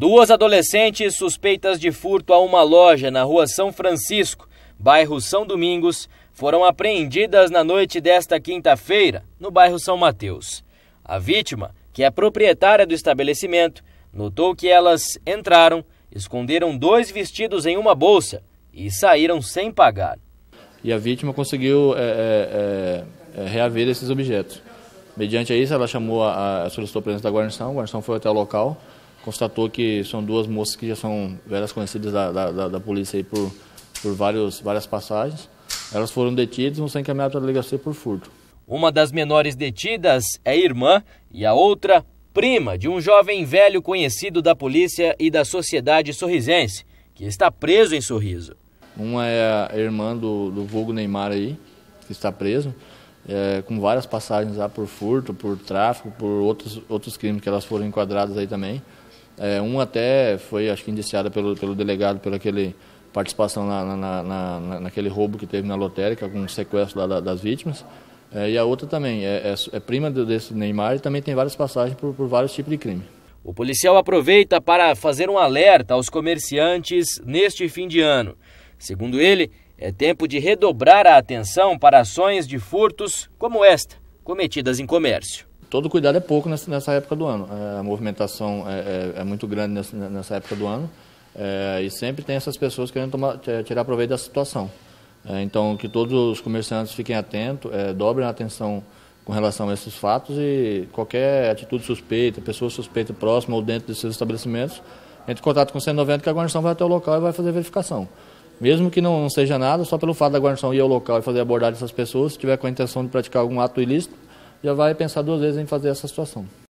Duas adolescentes suspeitas de furto a uma loja na rua São Francisco, bairro São Domingos, foram apreendidas na noite desta quinta-feira, no bairro São Mateus. A vítima, que é proprietária do estabelecimento, notou que elas entraram, esconderam dois vestidos em uma bolsa e saíram sem pagar. E a vítima conseguiu é, é, é, é reaver esses objetos. Mediante isso, ela chamou a, a solicitou a presença da guarnição, a guarnição foi até o local constatou que são duas moças que já são velhas conhecidas da, da, da polícia aí por, por vários, várias passagens. Elas foram detidas e vão ser encaminhadas para a delegacia por furto. Uma das menores detidas é irmã e a outra, prima de um jovem velho conhecido da polícia e da sociedade sorrisense, que está preso em Sorriso. Uma é a irmã do, do vulgo Neymar aí, que está preso, é, com várias passagens lá por furto, por tráfico, por outros, outros crimes que elas foram enquadradas aí também. É, um até foi, acho que, indiciada pelo, pelo delegado pela aquele participação na, na, na, naquele roubo que teve na lotérica, com sequestro da, das vítimas. É, e a outra também, é, é, é prima desse Neymar e também tem várias passagens por, por vários tipos de crime. O policial aproveita para fazer um alerta aos comerciantes neste fim de ano. Segundo ele, é tempo de redobrar a atenção para ações de furtos como esta, cometidas em comércio todo cuidado é pouco nessa, nessa época do ano. É, a movimentação é, é, é muito grande nessa, nessa, época do ano é, e sempre tem essas pessoas querendo tomar, tirar proveito da situação. É, então, que todos os comerciantes fiquem atentos, é, dobrem a atenção com relação a esses fatos e qualquer atitude suspeita, pessoa suspeita próxima ou dentro desses estabelecimentos, entre em contato com o 190 que a guarnição vai até o local e vai fazer a verificação. Mesmo que não seja nada, só pelo fato da guarnição ir ao local e fazer a abordagem dessas pessoas, se tiver com a intenção de praticar algum ato ilícito, já vai pensar duas vezes em fazer essa situação.